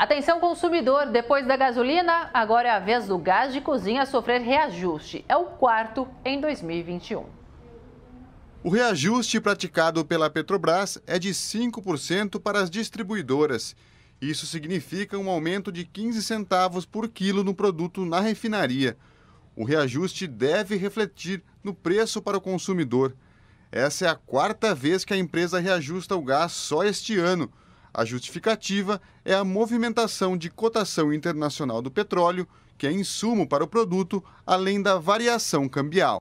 Atenção consumidor, depois da gasolina, agora é a vez do gás de cozinha sofrer reajuste. É o quarto em 2021. O reajuste praticado pela Petrobras é de 5% para as distribuidoras. Isso significa um aumento de 15 centavos por quilo no produto na refinaria. O reajuste deve refletir no preço para o consumidor. Essa é a quarta vez que a empresa reajusta o gás só este ano a justificativa é a movimentação de cotação internacional do petróleo, que é insumo para o produto, além da variação cambial.